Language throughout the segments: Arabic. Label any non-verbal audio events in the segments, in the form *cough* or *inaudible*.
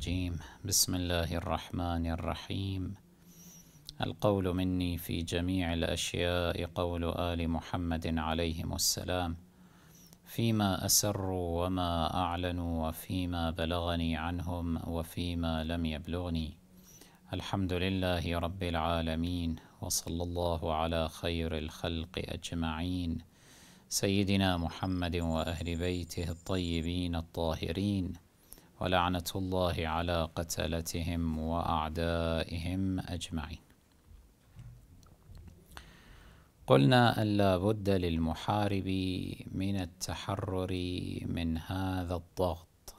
الرجيم بسم الله الرحمن الرحيم القول مني في جميع الأشياء قول آل محمد عليهم السلام فيما أسروا وما أعلنوا وفيما بلغني عنهم وفيما لم يبلغني الحمد لله رب العالمين وصلى الله على خير الخلق أجمعين سيدنا محمد وأهل بيته الطيبين الطاهرين ولعنة الله على قتلتهم وأعدائهم أجمعين قلنا لا بد للمحارب من التحرر من هذا الضغط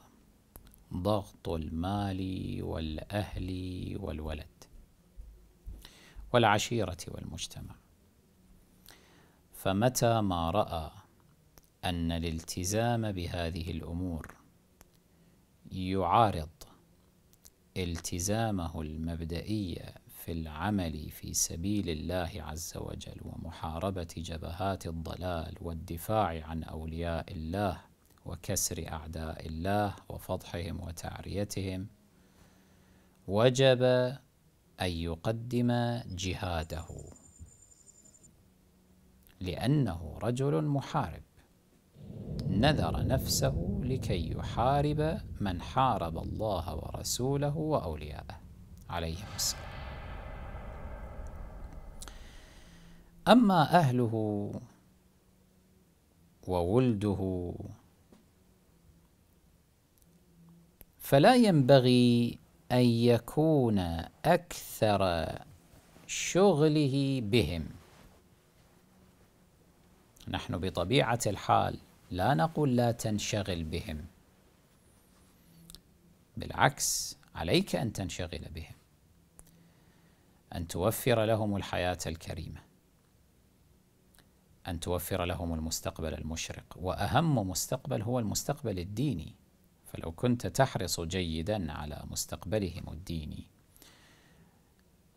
ضغط المال والأهل والولد والعشيرة والمجتمع فمتى ما رأى أن الالتزام بهذه الأمور يعارض التزامه المبدئي في العمل في سبيل الله عز وجل ومحاربة جبهات الضلال والدفاع عن أولياء الله وكسر أعداء الله وفضحهم وتعريتهم وجب أن يقدم جهاده لأنه رجل محارب نذر نفسه لكي يحارب من حارب الله ورسوله وأولياءه عليهم السلام أما أهله وولده فلا ينبغي أن يكون أكثر شغله بهم نحن بطبيعة الحال لا نقول لا تنشغل بهم بالعكس عليك أن تنشغل بهم أن توفر لهم الحياة الكريمة أن توفر لهم المستقبل المشرق وأهم مستقبل هو المستقبل الديني فلو كنت تحرص جيدا على مستقبلهم الديني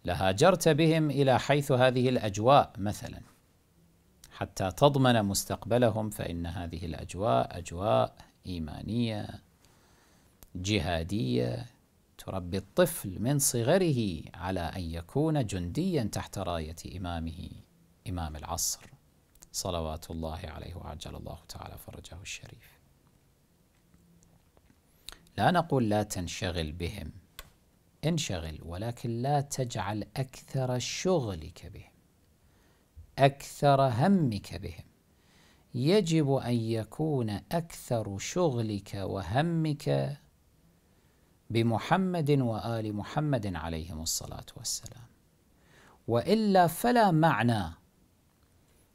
لهاجرت بهم إلى حيث هذه الأجواء مثلاً حتى تضمن مستقبلهم فإن هذه الأجواء أجواء إيمانية جهادية تربي الطفل من صغره على أن يكون جنديا تحت راية إمامه إمام العصر صلوات الله عليه وعجل الله تعالى فرجه الشريف لا نقول لا تنشغل بهم انشغل ولكن لا تجعل أكثر شغلك بهم أكثر همك بهم يجب أن يكون أكثر شغلك وهمك بمحمد وآل محمد عليهم الصلاة والسلام وإلا فلا معنى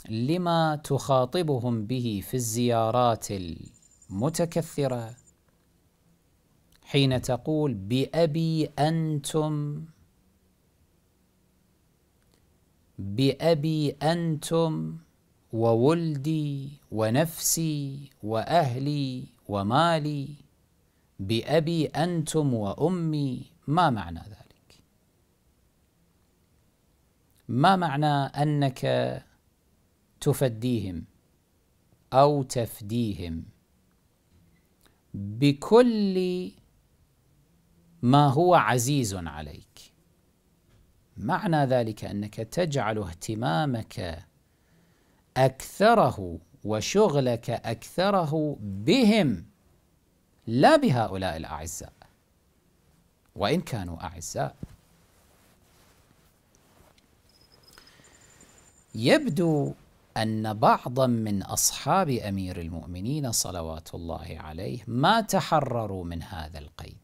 لما تخاطبهم به في الزيارات المتكثرة حين تقول بأبي أنتم بأبي أنتم وولدي ونفسي وأهلي ومالي بأبي أنتم وأمي ما معنى ذلك؟ ما معنى أنك تفديهم أو تفديهم بكل ما هو عزيز عليك معنى ذلك أنك تجعل اهتمامك أكثره وشغلك أكثره بهم لا بهؤلاء الأعزاء وإن كانوا أعزاء يبدو أن بعضا من أصحاب أمير المؤمنين صلوات الله عليه ما تحرروا من هذا القيد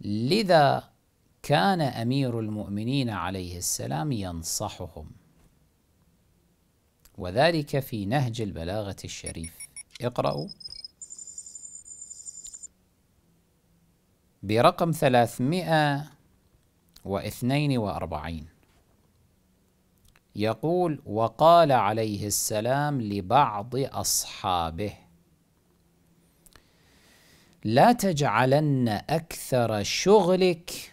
لذا كان أمير المؤمنين عليه السلام ينصحهم وذلك في نهج البلاغة الشريف اقرأوا برقم 342 يقول وقال عليه السلام لبعض أصحابه لا تجعلن أكثر شغلك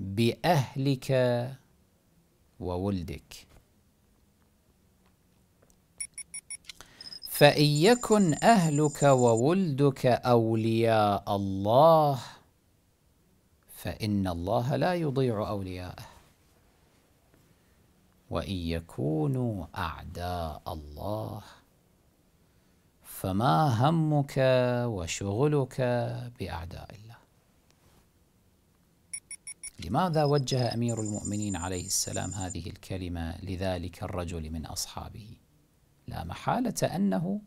بأهلك وولدك فإن يكن أهلك وولدك أولياء الله فإن الله لا يضيع أولياءه وإن يكونوا أعداء الله فما همك وشغلك بأعداء الله لماذا وجه أمير المؤمنين عليه السلام هذه الكلمة لذلك الرجل من أصحابه؟ لا محالة أنه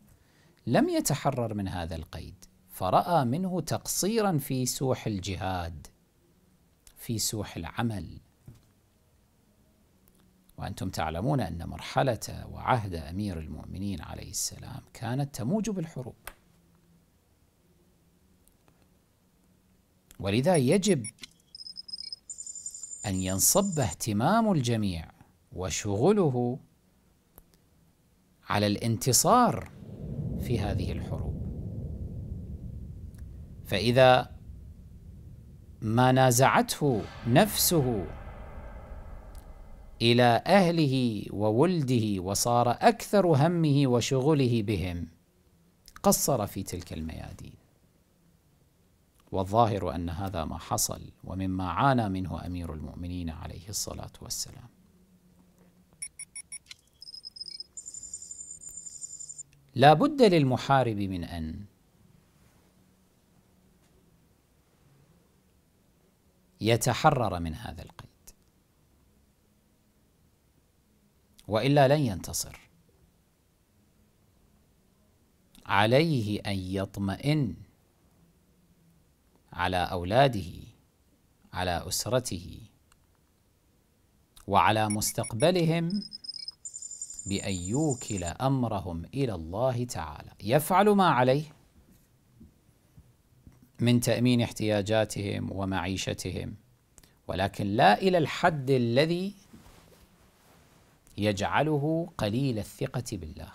لم يتحرر من هذا القيد فرأى منه تقصيرا في سوح الجهاد في سوح العمل وأنتم تعلمون أن مرحلة وعهد أمير المؤمنين عليه السلام كانت تموج بالحروب ولذا يجب أن ينصب اهتمام الجميع وشغله على الانتصار في هذه الحروب فإذا ما نازعته نفسه إلى أهله وولده وصار أكثر همه وشغله بهم قصر في تلك الميادين والظاهر أن هذا ما حصل ومما عانى منه أمير المؤمنين عليه الصلاة والسلام لا بد للمحارب من أن يتحرر من هذا القيد وإلا لن ينتصر عليه أن يطمئن على اولاده على اسرته وعلى مستقبلهم بان يوكل امرهم الى الله تعالى يفعل ما عليه من تامين احتياجاتهم ومعيشتهم ولكن لا الى الحد الذي يجعله قليل الثقه بالله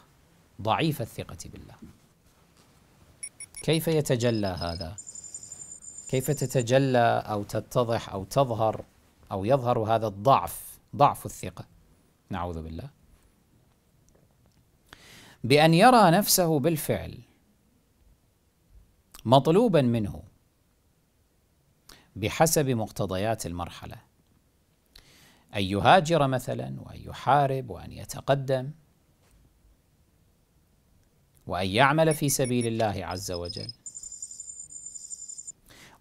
ضعيف الثقه بالله كيف يتجلى هذا كيف تتجلى أو تتضح أو تظهر أو يظهر هذا الضعف ضعف الثقة نعوذ بالله بأن يرى نفسه بالفعل مطلوبا منه بحسب مقتضيات المرحلة أن يهاجر مثلا وأن يحارب وأن يتقدم وأن يعمل في سبيل الله عز وجل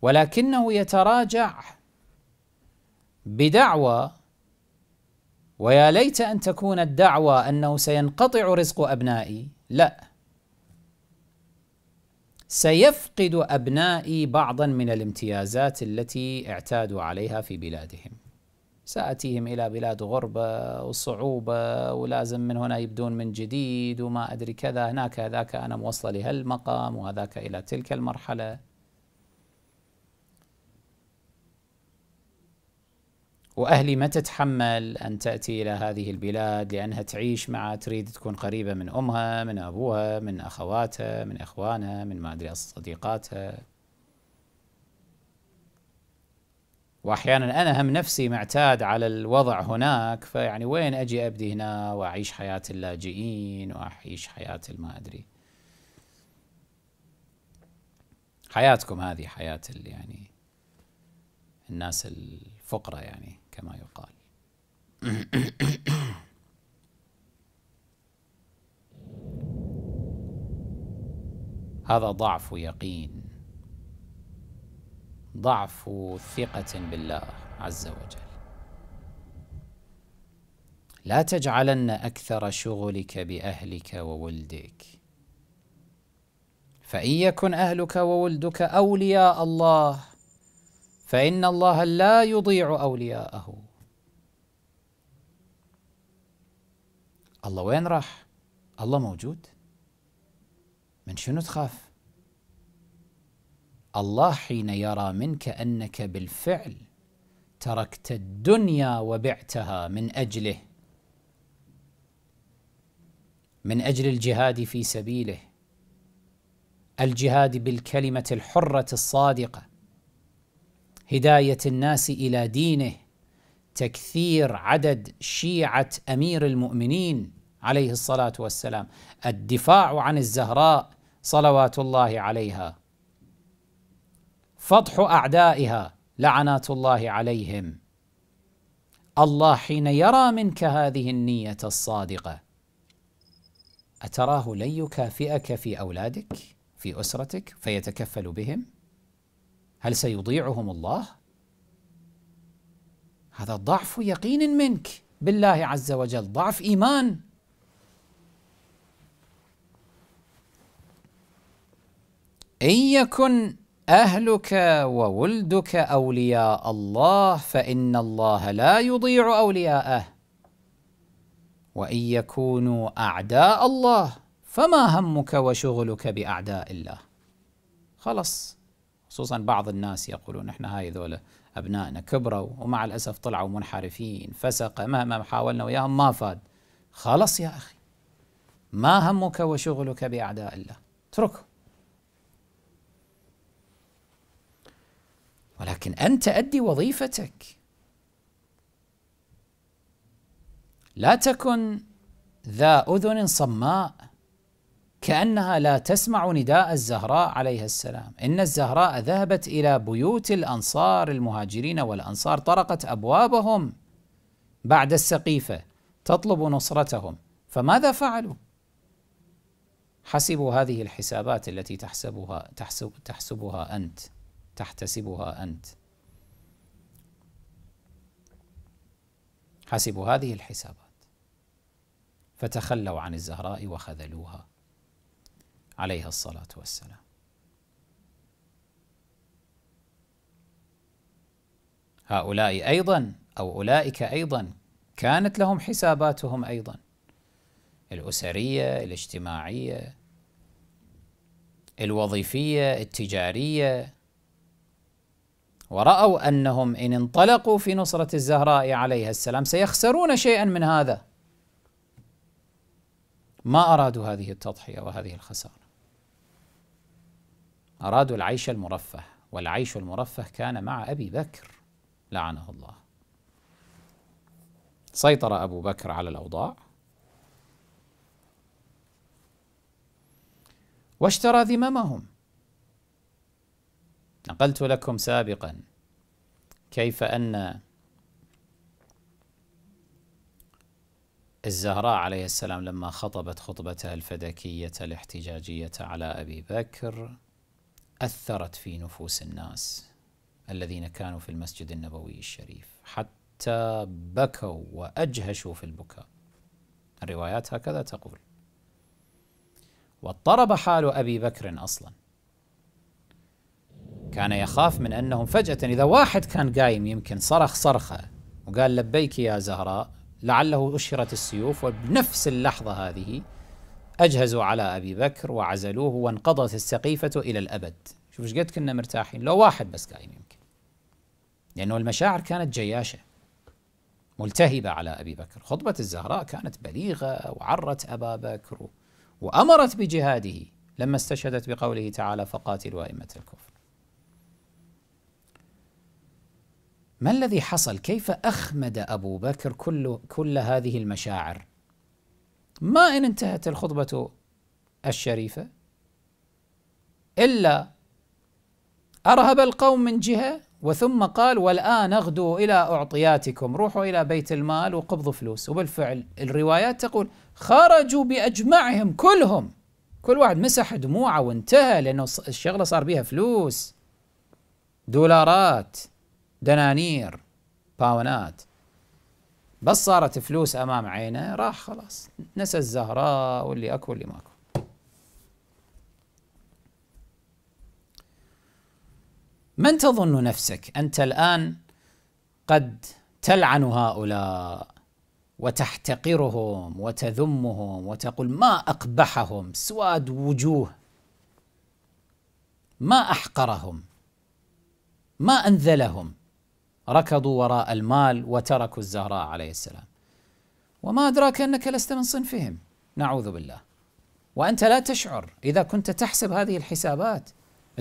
ولكنه يتراجع بدعوى ويا ليت ان تكون الدعوى انه سينقطع رزق ابنائي لا سيفقد ابنائي بعضا من الامتيازات التي اعتادوا عليها في بلادهم ساتيهم الى بلاد غربه وصعوبه ولازم من هنا يبدون من جديد وما ادري كذا هناك هذاك انا موصله لهالمقام وهذاك الى تلك المرحله وأهلي ما تتحمل أن تأتي إلى هذه البلاد لأنها تعيش مع تريد تكون قريبة من أمها من أبوها من أخواتها من إخوانها من ما أدري صديقاتها وأحيانا أنا هم نفسي معتاد على الوضع هناك فيعني وين أجي أبدي هنا وأعيش حياة اللاجئين وأعيش حياة ما أدري حياتكم هذه حياة يعني الناس الفقراء يعني كما يقال *coughs* هذا ضعف يقين ضعف ثقة بالله عز وجل لا تجعلن أكثر شغلك بأهلك وولدك فإن يكن أهلك وولدك أولياء الله فإن الله لا يضيع أولياءه الله وين راح؟ الله موجود من شنو تخاف؟ الله حين يرى منك أنك بالفعل تركت الدنيا وبعتها من أجله من أجل الجهاد في سبيله الجهاد بالكلمة الحرة الصادقة هداية الناس إلى دينه تكثير عدد شيعة أمير المؤمنين عليه الصلاة والسلام الدفاع عن الزهراء صلوات الله عليها فضح أعدائها لعنات الله عليهم الله حين يرى منك هذه النية الصادقة أتراه لن يكافئك في أولادك في أسرتك فيتكفل بهم؟ هل سيضيعهم الله؟ هذا ضعف يقين منك بالله عز وجل، ضعف ايمان. ان يكن اهلك وولدك اولياء الله فان الله لا يضيع اولياءه وان يكونوا اعداء الله فما همك وشغلك باعداء الله خلص خصوصا بعض الناس يقولون احنا هاي ذولا ابنائنا كبروا ومع الاسف طلعوا منحرفين فسقه مهما حاولنا وياهم ما فاد خلص يا اخي ما همك وشغلك باعداء الله اتركه ولكن انت ادي وظيفتك لا تكن ذا اذن صماء كأنها لا تسمع نداء الزهراء عليها السلام إن الزهراء ذهبت إلى بيوت الأنصار المهاجرين والأنصار طرقت أبوابهم بعد السقيفة تطلب نصرتهم فماذا فعلوا؟ حسبوا هذه الحسابات التي تحسبها تحسب تحسبها أنت تحتسبها أنت حسبوا هذه الحسابات فتخلوا عن الزهراء وخذلوها عليه الصلاة والسلام هؤلاء أيضا أو أولئك أيضا كانت لهم حساباتهم أيضا الأسرية الاجتماعية الوظيفية التجارية ورأوا أنهم إن انطلقوا في نصرة الزهراء عليها السلام سيخسرون شيئا من هذا ما أرادوا هذه التضحية وهذه الخسارة أرادوا العيش المرفه والعيش المرفه كان مع أبي بكر لعنه الله سيطر أبو بكر على الأوضاع واشترى ذممهم نقلت لكم سابقا كيف أن الزهراء عليه السلام لما خطبت خطبتها الفدكية الاحتجاجية على أبي بكر أثرت في نفوس الناس الذين كانوا في المسجد النبوي الشريف حتى بكوا وأجهشوا في البكاء الروايات هكذا تقول واضطرب حال أبي بكر أصلا كان يخاف من أنهم فجأة إذا واحد كان قايم يمكن صرخ صرخة وقال لبيك يا زهراء لعله أشرت السيوف وبنفس اللحظة هذه أجهزوا على أبي بكر وعزلوه وانقضت السقيفة إلى الأبد شوف ايش قد كنا مرتاحين لو واحد بس قايم يمكن لأنه المشاعر كانت جياشة ملتهبة على أبي بكر خطبة الزهراء كانت بليغة وعرت أبا بكر وأمرت بجهاده لما استشهدت بقوله تعالى فقاتلوا أئمة الكفر ما الذي حصل كيف أخمد أبو بكر كل, كل هذه المشاعر ما إن انتهت الخطبة الشريفة إلا أرهب القوم من جهة وثم قال والآن اغدوا إلى أعطياتكم روحوا إلى بيت المال وقبضوا فلوس وبالفعل الروايات تقول خرجوا بأجمعهم كلهم كل واحد مسح دموعه وانتهى لأنه الشغلة صار بيها فلوس دولارات دنانير باونات بس صارت فلوس امام عينه راح خلاص نسى الزهراء واللي اكو واللي ماكو من تظن نفسك انت الان قد تلعن هؤلاء وتحتقرهم وتذمهم وتقول ما اقبحهم سواد وجوه ما احقرهم ما انذلهم ركضوا وراء المال وتركوا الزهراء عليه السلام وما أدراك أنك لست من صنفهم نعوذ بالله وأنت لا تشعر إذا كنت تحسب هذه الحسابات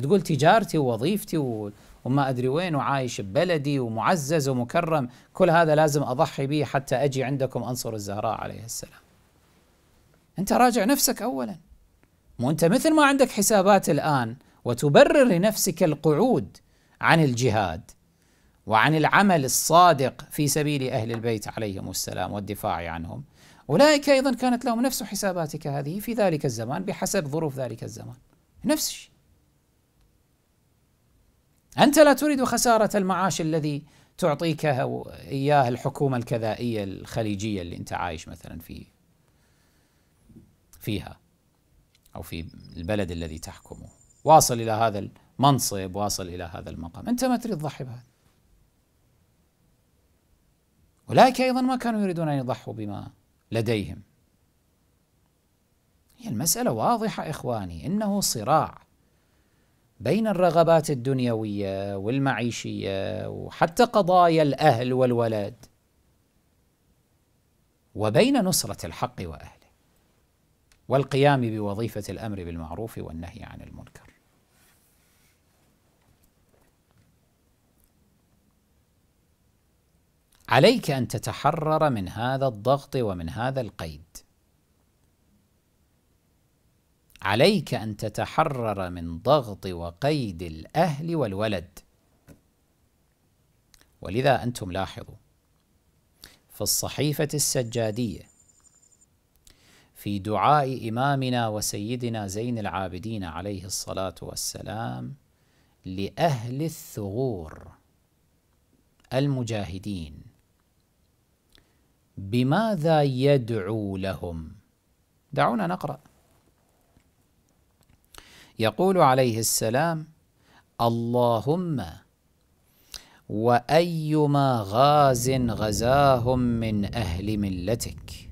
تقول تجارتي ووظيفتي وما أدري وين وعايش ببلدي ومعزز ومكرم كل هذا لازم أضحي به حتى أجي عندكم أنصر الزهراء عليه السلام أنت راجع نفسك أولا مو أنت مثل ما عندك حسابات الآن وتبرر لنفسك القعود عن الجهاد وعن العمل الصادق في سبيل أهل البيت عليهم السلام والدفاع عنهم أولئك أيضا كانت لهم نفس حساباتك هذه في ذلك الزمان بحسب ظروف ذلك الزمان نفس الشيء أنت لا تريد خسارة المعاش الذي تعطيك إياه الحكومة الكذائية الخليجية اللي أنت عايش مثلا في فيها أو في البلد الذي تحكمه واصل إلى هذا المنصب واصل إلى هذا المقام أنت ما تريد تضحي بهذا أولئك أيضا ما كانوا يريدون أن يضحوا بما لديهم هي المسألة واضحة إخواني إنه صراع بين الرغبات الدنيوية والمعيشية وحتى قضايا الأهل والولد وبين نصرة الحق وأهله والقيام بوظيفة الأمر بالمعروف والنهي عن المنكر عليك أن تتحرر من هذا الضغط ومن هذا القيد عليك أن تتحرر من ضغط وقيد الأهل والولد ولذا أنتم لاحظوا في الصحيفة السجادية في دعاء إمامنا وسيدنا زين العابدين عليه الصلاة والسلام لأهل الثغور المجاهدين بماذا يدعو لهم دعونا نقرأ يقول عليه السلام اللهم وأيما غاز غزاهم من أهل ملتك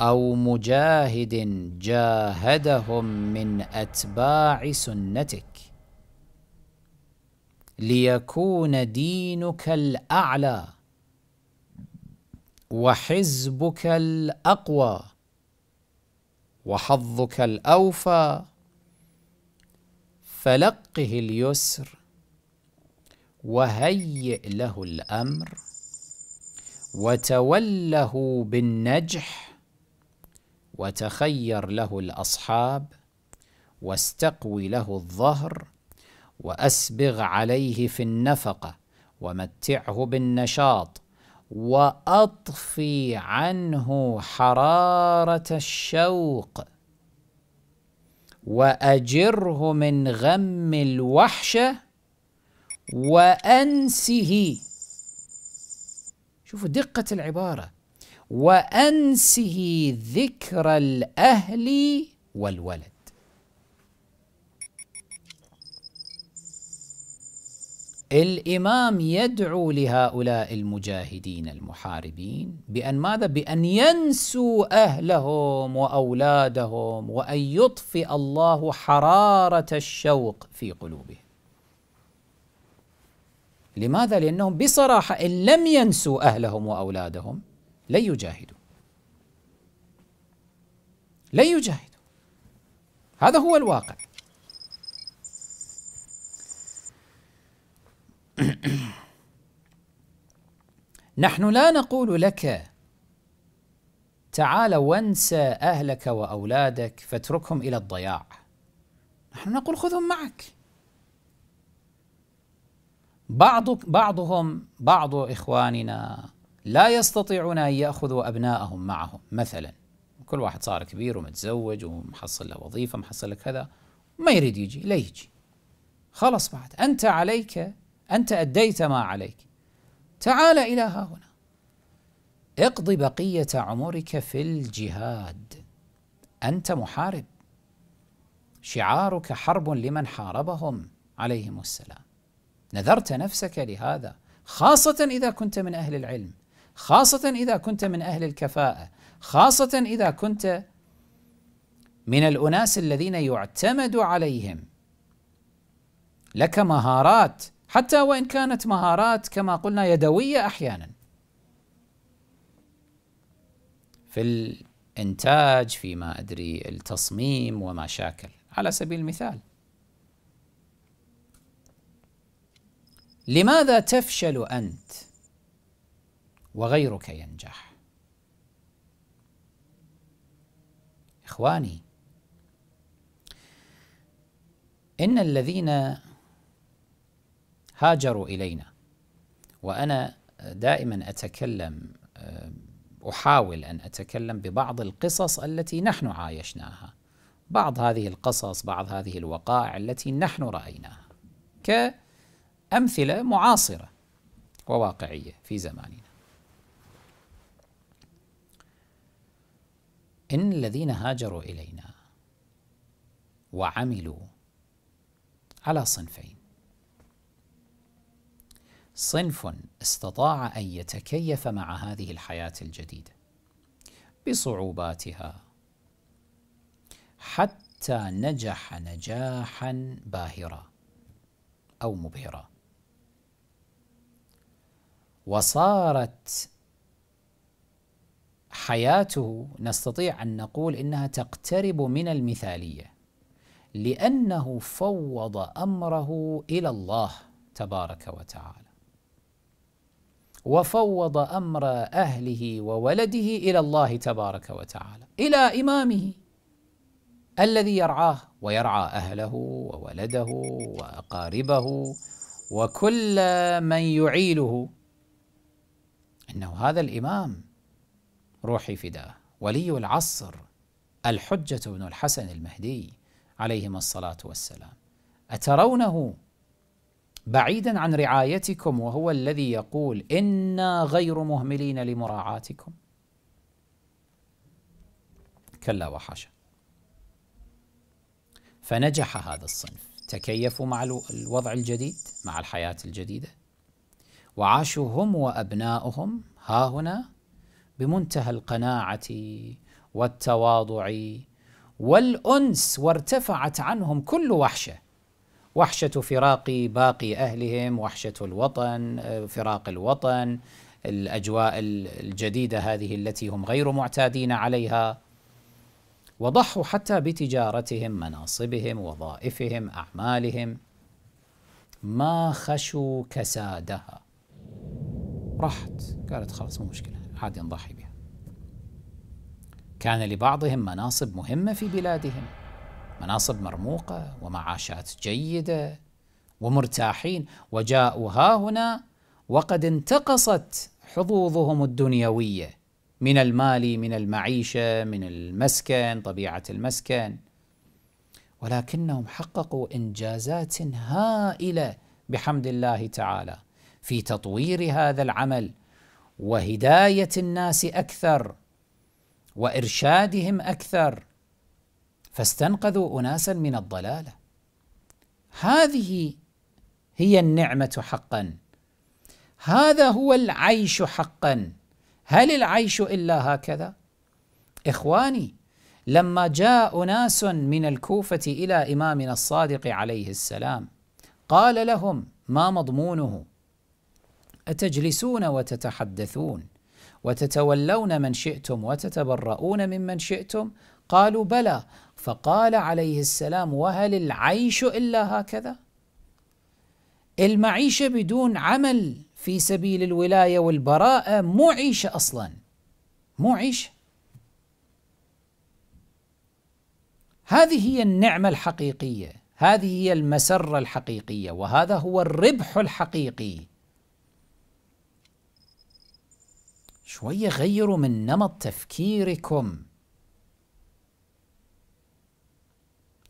أو مجاهد جاهدهم من أتباع سنتك ليكون دينك الأعلى وحزبك الأقوى وحظك الأوفى فلقه اليسر وهيئ له الأمر وتوله بالنجح وتخير له الأصحاب واستقوي له الظهر وأسبغ عليه في النفقة ومتعه بالنشاط وأطفي عنه حرارة الشوق وأجره من غم الوحشة وأنسه شوفوا دقة العبارة وأنسه ذكر الأهل والولد الإمام يدعو لهؤلاء المجاهدين المحاربين بأن ماذا؟ بأن ينسوا أهلهم وأولادهم وأن يطفئ الله حرارة الشوق في قلوبهم لماذا؟ لأنهم بصراحة إن لم ينسوا أهلهم وأولادهم لن يجاهدوا لن يجاهدوا هذا هو الواقع نحن لا نقول لك تعال وانسى أهلك وأولادك فاتركهم إلى الضياع نحن نقول خذهم معك بعض بعضهم بعض إخواننا لا يستطيعون أن يأخذوا أبنائهم معهم مثلا كل واحد صار كبير ومتزوج ومحصل له وظيفة محصل لك كذا ما يريد يجي لا يجي خلص بعد أنت عليك أنت أديت ما عليك تعال إلى ها هنا اقضي بقية عمرك في الجهاد أنت محارب شعارك حرب لمن حاربهم عليهم السلام نذرت نفسك لهذا خاصة إذا كنت من أهل العلم خاصة إذا كنت من أهل الكفاءة خاصة إذا كنت من الأناس الذين يعتمد عليهم لك مهارات حتى وان كانت مهارات كما قلنا يدويه احيانا في الانتاج فيما ادري التصميم وما شاكل على سبيل المثال لماذا تفشل انت وغيرك ينجح اخواني ان الذين هاجروا إلينا وأنا دائما أتكلم آه، أحاول أن أتكلم ببعض القصص التي نحن عايشناها بعض هذه القصص بعض هذه الوقائع التي نحن رأيناها كأمثلة معاصرة وواقعية في زماننا إن الذين هاجروا إلينا وعملوا على صنفين صنف استطاع أن يتكيف مع هذه الحياة الجديدة بصعوباتها حتى نجح نجاحا باهرا أو مبهرا وصارت حياته نستطيع أن نقول إنها تقترب من المثالية لأنه فوض أمره إلى الله تبارك وتعالى وفوض أمر أهله وولده إلى الله تبارك وتعالى إلى إمامه الذي يرعاه ويرعى أهله وولده وأقاربه وكل من يعيله إنه هذا الإمام روحي فداه ولي العصر الحجة بن الحسن المهدي عليهما الصلاة والسلام أترونه بعيدا عن رعايتكم وهو الذي يقول انا غير مهملين لمراعاتكم كلا وحاشا فنجح هذا الصنف تكيفوا مع الوضع الجديد مع الحياة الجديدة وعاشوا هم وأبناؤهم ها هنا بمنتهى القناعة والتواضع والأنس وارتفعت عنهم كل وحشة وحشة فراق باقي أهلهم وحشة الوطن آه، فراق الوطن الأجواء الجديدة هذه التي هم غير معتادين عليها وضحوا حتى بتجارتهم مناصبهم وظائفهم أعمالهم ما خشوا كسادها راحت قالت خلاص مو مشكلة عادي نضحي بها كان لبعضهم مناصب مهمة في بلادهم مناصب مرموقة ومعاشات جيدة ومرتاحين وجاءوا ها هنا وقد انتقصت حظوظهم الدنيوية من المال من المعيشة من المسكن طبيعة المسكن ولكنهم حققوا إنجازات هائلة بحمد الله تعالى في تطوير هذا العمل وهداية الناس أكثر وإرشادهم أكثر فاستنقذوا اناسا من الضلاله هذه هي النعمه حقا هذا هو العيش حقا هل العيش الا هكذا اخواني لما جاء اناس من الكوفه الى امامنا الصادق عليه السلام قال لهم ما مضمونه اتجلسون وتتحدثون وتتولون من شئتم وتتبرؤون ممن شئتم قالوا بلى فقال عليه السلام وهل العيش إلا هكذا المعيشة بدون عمل في سبيل الولاية والبراءة مو عيشة أصلا مو عيشة هذه هي النعمة الحقيقية هذه هي المسرة الحقيقية وهذا هو الربح الحقيقي شوية غيروا من نمط تفكيركم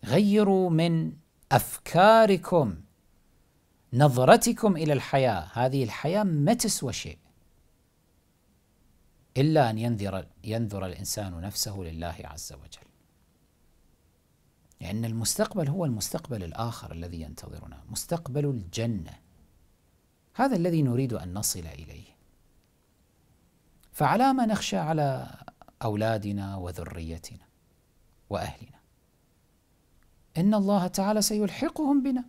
غيروا من أفكاركم نظرتكم إلى الحياة هذه الحياة ما تسوى شيء إلا أن ينذر, ينذر الإنسان نفسه لله عز وجل لأن المستقبل هو المستقبل الآخر الذي ينتظرنا مستقبل الجنة هذا الذي نريد أن نصل إليه فعلى ما نخشى على أولادنا وذريتنا وأهلنا إن الله تعالى سيلحقهم بنا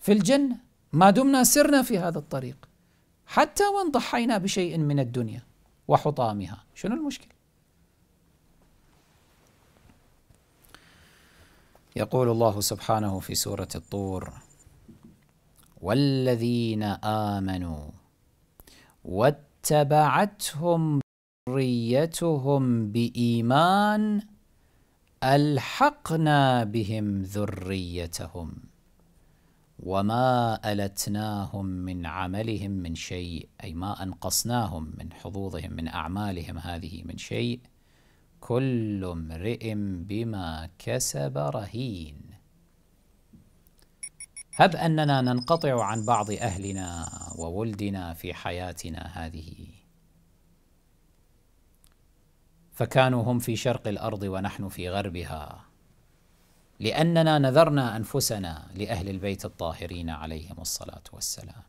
في الجنة ما دمنا سرنا في هذا الطريق حتى وإن ضحينا بشيء من الدنيا وحطامها شنو المشكلة يقول الله سبحانه في سورة الطور والذين آمنوا واتبعتهم ذريتهم بإيمان ألحقنا بهم ذريتهم وما ألتناهم من عملهم من شيء أي ما أنقصناهم من حظوظهم من أعمالهم هذه من شيء كل امرئ بما كسب رهين هب أننا ننقطع عن بعض أهلنا وولدنا في حياتنا هذه فكانوا هم في شرق الارض ونحن في غربها لاننا نذرنا انفسنا لاهل البيت الطاهرين عليهم الصلاه والسلام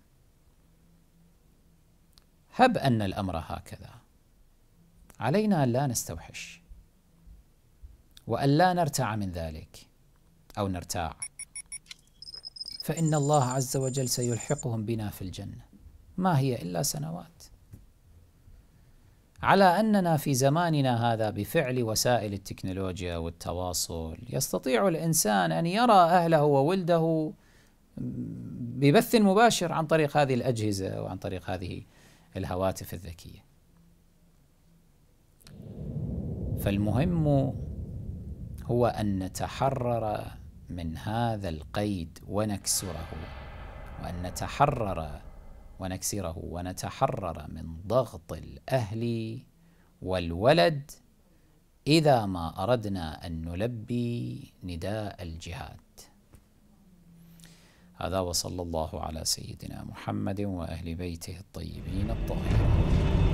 هب ان الامر هكذا علينا ان لا نستوحش وان لا نرتع من ذلك او نرتاع فان الله عز وجل سيلحقهم بنا في الجنه ما هي الا سنوات على أننا في زماننا هذا بفعل وسائل التكنولوجيا والتواصل يستطيع الإنسان أن يرى أهله وولده ببث مباشر عن طريق هذه الأجهزة وعن طريق هذه الهواتف الذكية فالمهم هو أن نتحرر من هذا القيد ونكسره وأن نتحرر ونكسره ونتحرر من ضغط الأهل والولد إذا ما أردنا أن نلبي نداء الجهاد هذا وصلى الله على سيدنا محمد وأهل بيته الطيبين الطاهرين